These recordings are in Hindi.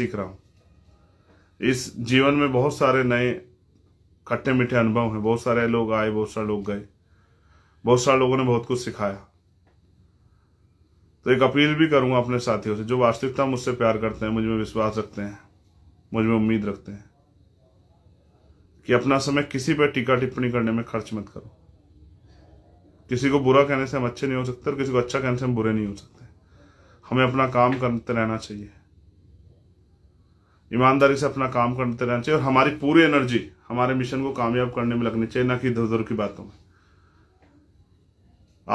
सीख रहा हूँ इस जीवन में बहुत सारे नए खट्टे मीठे अनुभव हैं बहुत सारे लोग आए बहुत सारे लोग गए बहुत सारे लोगों ने बहुत कुछ सिखाया तो एक अपील भी करूंगा अपने साथियों से जो वास्तविकता मुझसे प्यार करते हैं मुझ में विश्वास रखते हैं मुझ में उम्मीद रखते हैं कि अपना समय किसी पर टीका टिप्पणी करने में खर्च मत करो किसी को बुरा कहने से हम अच्छे नहीं हो सकते और किसी को अच्छा कहने से हम बुरे नहीं हो सकते हमें अपना काम करते रहना चाहिए ईमानदारी से अपना काम करते रहना चाहिए और हमारी पूरी एनर्जी हमारे मिशन को कामयाब करने में लगनी चाहिए ना कि इधर उधर की बातों में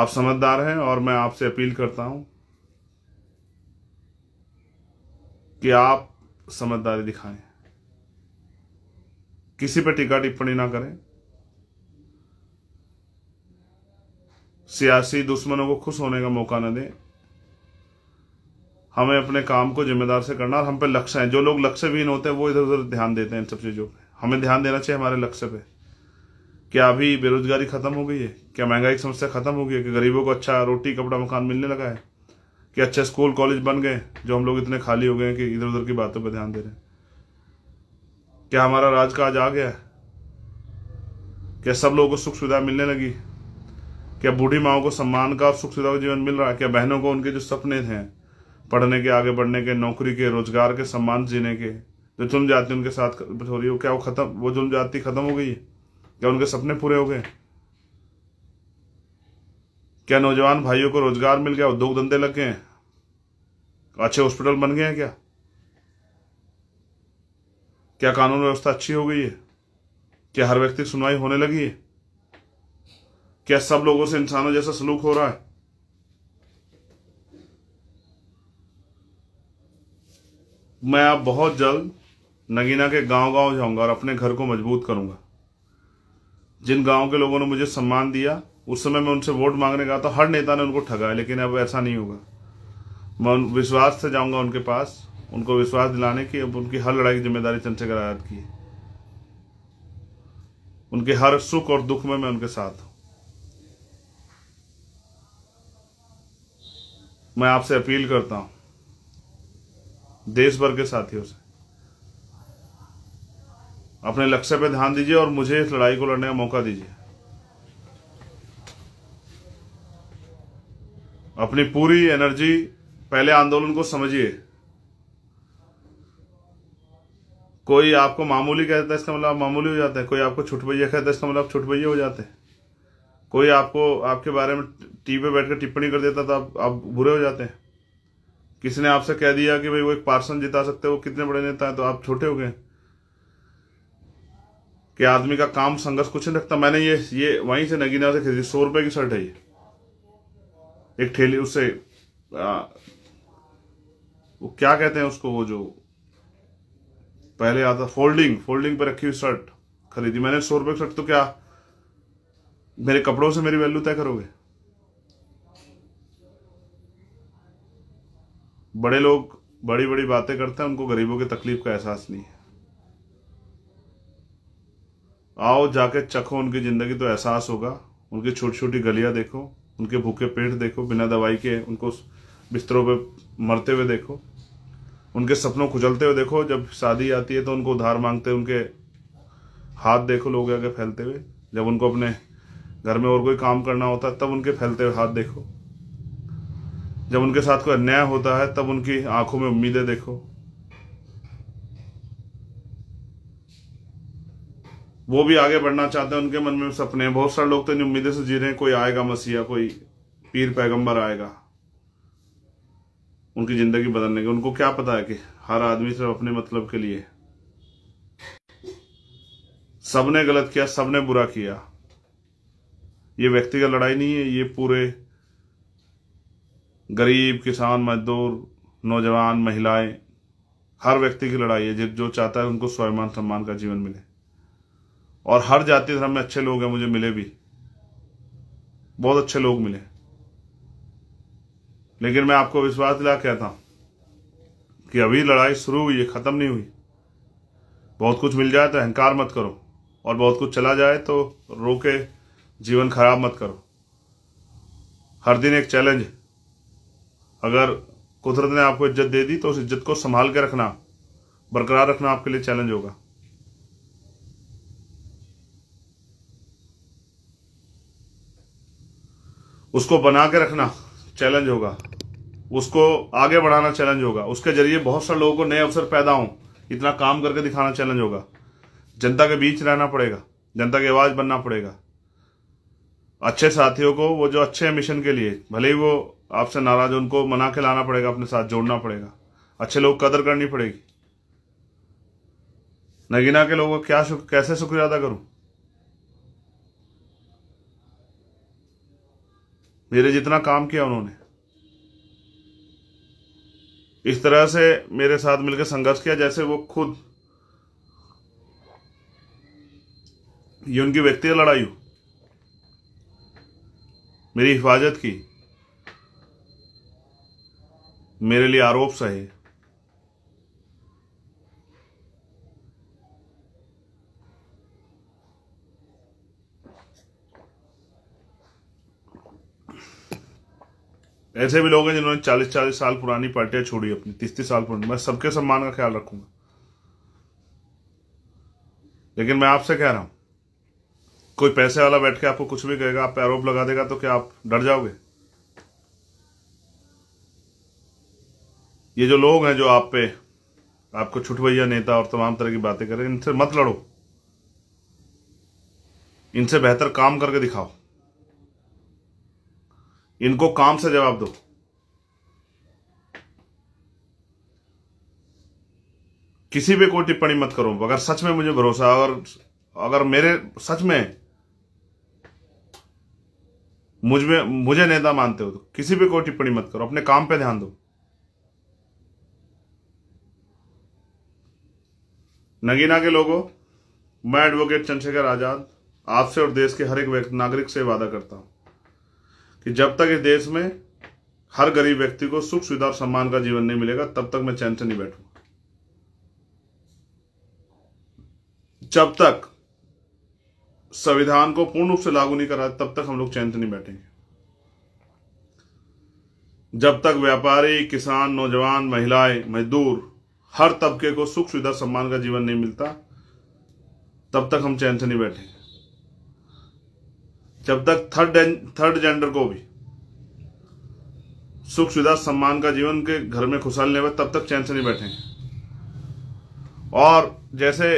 आप समझदार हैं और मैं आपसे अपील करता हूं कि आप समझदारी दिखाएं किसी पर टीका टिप्पणी ना करें सियासी दुश्मनों को खुश होने का मौका ना दें हमें अपने काम को जिम्मेदार से करना और हम पे लक्ष्य हैं जो लोग भीन होते हैं वो इधर उधर ध्यान देते हैं इन सब चीज़ों पर हमें ध्यान देना चाहिए हमारे लक्ष्य पे क्या अभी बेरोजगारी खत्म हो गई है क्या महंगाई की समस्या खत्म हो गई है कि गरीबों को अच्छा रोटी कपड़ा मकान मिलने लगा है कि अच्छे स्कूल कॉलेज बन गए जो हम लोग इतने खाली हो गए हैं कि इधर उधर की बातों पर ध्यान दे रहे हैं क्या हमारा राजकाज आ गया है क्या सब लोगों को सुख सुविधा मिलने लगी क्या बूढ़ी माओ को सम्मान का और सुख सुविधा का जीवन मिल रहा है क्या बहनों को उनके जो सपने हैं पढ़ने के आगे बढ़ने के नौकरी के रोजगार के सम्मान जीने के जो जुल्म जाति उनके साथ हो रही हो क्या वो खत्म वो जुल्म जाति खत्म हो गई है क्या उनके सपने पूरे हो गए क्या नौजवान भाइयों को रोजगार मिल गया उद्योग धंधे लग गए हैं अच्छे हॉस्पिटल बन गए हैं क्या क्या कानून व्यवस्था अच्छी हो गई है क्या हर व्यक्ति सुनवाई होने लगी है क्या सब लोगों से इंसानों जैसा सलूक हो रहा है मैं अब बहुत जल्द नगीना के गांव गांव जाऊंगा और अपने घर को मजबूत करूंगा जिन गांव के लोगों ने मुझे सम्मान दिया उस समय मैं उनसे वोट मांगने गया तो हर नेता ने उनको ठगा लेकिन अब ऐसा नहीं होगा मैं विश्वास से जाऊंगा उनके पास उनको विश्वास दिलाने की अब उनकी हर लड़ाई की जिम्मेदारी चंद्रशेखर आजाद की है उनके हर सुख और दुख में मैं उनके साथ हूं मैं आपसे अपील करता हूं देश भर के साथियों से अपने लक्ष्य पे ध्यान दीजिए और मुझे इस लड़ाई को लड़ने का मौका दीजिए अपनी पूरी एनर्जी पहले आंदोलन को समझिए कोई आपको मामूली कहता है इसका मतलब आप मामूली हो जाते हैं कोई आपको छुट भैया कहता है इसका मतलब आप छुट भैया हो जाते हैं कोई आपको आपके बारे में टीवी पे बैठकर टिप्पणी कर देता तो आप, आप बुरे हो जाते हैं किसी ने आपसे कह दिया कि भाई वो एक पार्सन जिता सकते वो कितने बड़े नेता है तो आप छोटे हो गए कि आदमी का काम संघर्ष कुछ नहीं रखता मैंने ये ये वहीं से नगीना से खरीदी सौ रुपए की शर्ट है ये एक ठेली उससे वो क्या कहते हैं उसको वो जो पहले आता फोल्डिंग फोल्डिंग पे रखी हुई शर्ट खरीदी मैंने सौ रुपए की शर्ट तो क्या मेरे कपड़ों से मेरी वैल्यू तय करोगे बड़े लोग बड़ी बड़ी बातें करते हैं उनको गरीबों की तकलीफ का एहसास नहीं है आओ जाके चखो उनकी ज़िंदगी तो एहसास होगा उनकी छोटी छोटी गलियां देखो उनके भूखे पेट देखो बिना दवाई के उनको बिस्तरों पे मरते हुए देखो उनके सपनों खुजलते हुए देखो जब शादी आती है तो उनको उधार मांगते हुए उनके हाथ देखो लोग आगे फैलते हुए जब उनको अपने घर में और कोई काम करना होता है तब उनके फैलते हुए हाथ देखो जब उनके साथ कोई अन्याय होता है तब उनकी आंखों में उम्मीदें देखो वो भी आगे बढ़ना चाहते हैं उनके मन में सपने बहुत सारे लोग तो इन उम्मीदें से जी रहे हैं कोई आएगा मसीहा कोई पीर पैगंबर आएगा उनकी जिंदगी बदलने के उनको क्या पता है कि हर आदमी सिर्फ अपने मतलब के लिए सबने गलत किया सबने बुरा किया ये व्यक्तिगत लड़ाई नहीं है ये पूरे गरीब किसान मजदूर नौजवान महिलाएं हर व्यक्ति की लड़ाई है जो चाहता है उनको स्वाभिमान सम्मान का जीवन मिले और हर जाति धर्म में अच्छे लोग हैं मुझे मिले भी बहुत अच्छे लोग मिले लेकिन मैं आपको विश्वास दिला कहता हूं कि अभी लड़ाई शुरू हुई है खत्म नहीं हुई बहुत कुछ मिल जाए तो अहंकार मत करो और बहुत कुछ चला जाए तो रोके जीवन खराब मत करो हर दिन एक चैलेंज है अगर कुदरत ने आपको इज्जत दे दी तो उस इज्जत को संभाल के रखना बरकरार रखना आपके लिए चैलेंज होगा उसको बना के रखना चैलेंज होगा उसको आगे बढ़ाना चैलेंज होगा उसके जरिए बहुत सारे लोगों को नए अवसर पैदा हों इतना काम करके दिखाना चैलेंज होगा जनता के बीच रहना पड़ेगा जनता की आवाज़ बनना पड़ेगा अच्छे साथियों को वो जो अच्छे मिशन के लिए भले ही वो आपसे नाराज उनको मना के लाना पड़ेगा अपने साथ जोड़ना पड़ेगा अच्छे लोग कदर करनी पड़ेगी नगीना के लोगों का क्या शुक, कैसे शुक्रिया अदा करूं मेरे जितना काम किया उन्होंने इस तरह से मेरे साथ मिलकर संघर्ष किया जैसे वो खुद ये उनकी व्यक्तिगत लड़ाई हो मेरी हिफाजत की मेरे लिए आरोप सहे ऐसे भी लोग हैं जिन्होंने चालीस चालीस साल पुरानी पार्टियां छोड़ी अपनी तीस तीस साल पुरानी मैं सबके सम्मान का ख्याल रखूंगा लेकिन मैं आपसे कह रहा हूं कोई पैसे वाला बैठ के आपको कुछ भी कहेगा आप आरोप लगा देगा तो क्या आप डर जाओगे ये जो लोग हैं जो आप पे आपको छुटवैया नेता और तमाम तरह की बातें करें इनसे मत लड़ो इनसे बेहतर काम करके दिखाओ इनको काम से जवाब दो किसी पे कोई टिप्पणी मत करो अगर सच में मुझे भरोसा अगर अगर मेरे सच में मुझ में मुझे नेता मानते हो तो किसी पे कोई टिप्पणी मत करो अपने काम पे ध्यान दो नगीना के लोगों मैं एडवोकेट चंद्रशेखर आजाद आपसे और देश के हर एक नागरिक से वादा करता हूं कि जब तक इस देश में हर गरीब व्यक्ति को सुख सुविधा और सम्मान का जीवन नहीं मिलेगा तब तक मैं चैन से नहीं बैठूंगा जब तक संविधान को पूर्ण रूप से लागू नहीं करा तब तक हम लोग चैन से नहीं बैठेंगे जब तक व्यापारी किसान नौजवान महिलाएं मजदूर हर तबके को सुख सुविधा सम्मान का जीवन नहीं मिलता तब तक हम चैन से नहीं बैठे जब तक थर्ड थर्ड जेंडर को भी सुख सुविधा सम्मान का जीवन के घर में खुशहाल नहीं हुआ तब तक चैन से नहीं बैठे और जैसे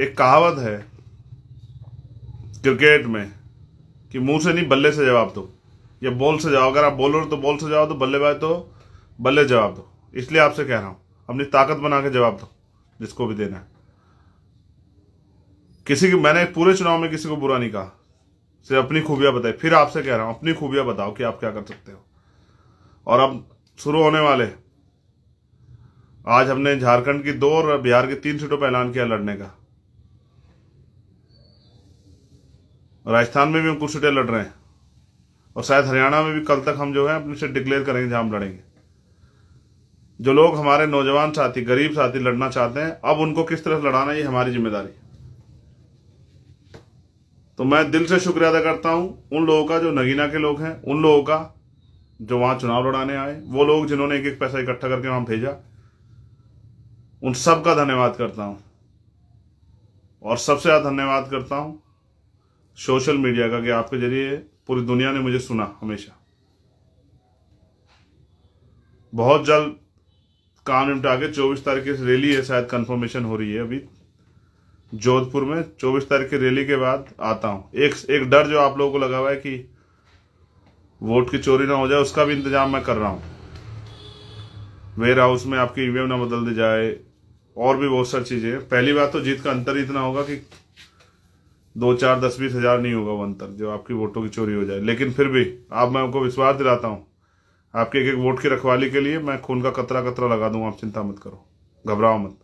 एक कहावत है क्रिकेट में कि मुंह से नहीं बल्ले से जवाब दो या बॉल से जाओ अगर आप बॉलर तो बॉल से जाओ तो बल्लेबाज तो बल्ले जवाब दो इसलिए आपसे कह रहा हूं अपनी ताकत बना के जवाब दो जिसको भी देना है किसी की मैंने पूरे चुनाव में किसी को बुरा नहीं कहा सिर्फ अपनी खूबियां बताई फिर आपसे कह रहा हूं अपनी खूबियां बताओ कि आप क्या कर सकते हो और अब शुरू होने वाले आज हमने झारखंड की दो और बिहार की तीन सीटों पर ऐलान किया लड़ने का राजस्थान में भी हम कुछ सीटें लड़ रहे हैं और शायद हरियाणा में भी कल तक हम जो है अपनी सीट डिक्लेयर करेंगे जहां हम लड़ेंगे जो लोग हमारे नौजवान साथी गरीब साथी लड़ना चाहते हैं अब उनको किस तरह लड़ाना ये हमारी जिम्मेदारी तो मैं दिल से शुक्रिया अदा करता हूं उन लोगों का जो नगीना के लोग हैं उन लोगों का जो वहां चुनाव लड़ाने आए वो लोग जिन्होंने एक एक पैसा इकट्ठा करके वहां भेजा उन सब का धन्यवाद करता हूं और सबसे ज्यादा धन्यवाद करता हूं सोशल मीडिया का कि आपके जरिए पूरी दुनिया ने मुझे सुना हमेशा बहुत जल्द काम निपटा के चौबीस तारीख की रैली है शायद कंफर्मेशन हो रही है अभी जोधपुर में चौबीस तारीख की रैली के बाद आता हूँ एक एक डर जो आप लोगों को लगा हुआ है कि वोट की चोरी ना हो जाए उसका भी इंतजाम मैं कर रहा हूँ वेयर हाउस में आपकी ईवीएम e ना बदल दी जाए और भी बहुत सारी चीजें हैं पहली बात तो जीत का अंतर इतना होगा कि दो चार दस बीस हजार नहीं होगा वो अंतर जो आपकी वोटों की चोरी हो जाए लेकिन फिर भी आप मैं आपको विश्वास दिलाता हूँ आपके एक एक वोट की रखवाली के लिए मैं खून का कतरा कतरा लगा दूंगा आप चिंता मत करो घबराओ मत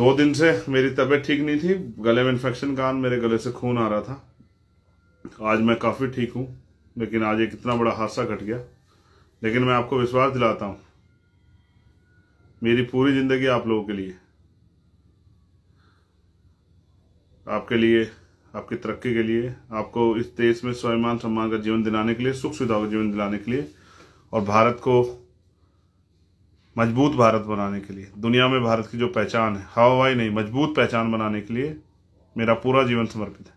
दो दिन से मेरी तबीयत ठीक नहीं थी गले में इन्फेक्शन कारण मेरे गले से खून आ रहा था आज मैं काफ़ी ठीक हूँ लेकिन आज एक इतना बड़ा हादसा घट गया लेकिन मैं आपको विश्वास दिलाता हूँ मेरी पूरी ज़िंदगी आप लोगों के लिए आपके लिए आपकी तरक्की के लिए आपको इस देश में स्वाभिमान सम्मान का जीवन दिलाने के लिए सुख सुविधाओं का जीवन दिलाने के लिए और भारत को मजबूत भारत बनाने के लिए दुनिया में भारत की जो पहचान है हवा हवाई नहीं मजबूत पहचान बनाने के लिए मेरा पूरा जीवन समर्पित है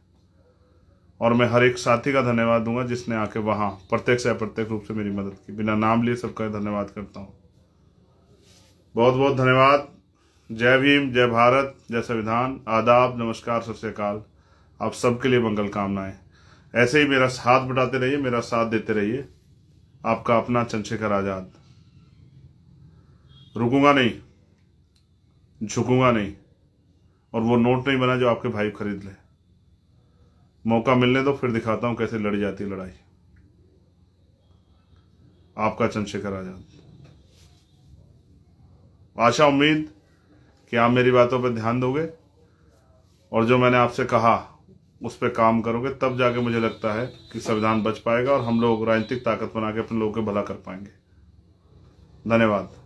और मैं हर एक साथी का धन्यवाद दूंगा जिसने आके वहाँ प्रत्यक्ष या प्रत्यक्ष रूप से मेरी मदद की बिना नाम लिए सबका धन्यवाद करता हूँ बहुत बहुत धन्यवाद जय भीम जय भारत जय संविधान आदाब नमस्कार सत श्रीकाल आप सबके लिए मंगल कामनाएं ऐसे ही मेरा साथ बढ़ाते रहिए मेरा साथ देते रहिए आपका अपना चंद्रशेखर आजाद रुकूंगा नहीं झुकूंगा नहीं और वो नोट नहीं बना जो आपके भाई खरीद ले मौका मिलने दो फिर दिखाता हूं कैसे लड़ी जाती है लड़ाई आपका चंद्रशेखर आजाद आशा उम्मीद कि आप मेरी बातों पर ध्यान दोगे और जो मैंने आपसे कहा उस पर काम करोगे तब जाके मुझे लगता है कि संविधान बच पाएगा और हम लोग राजनीतिक ताकत बना के अपने लोगों के भला कर पाएंगे धन्यवाद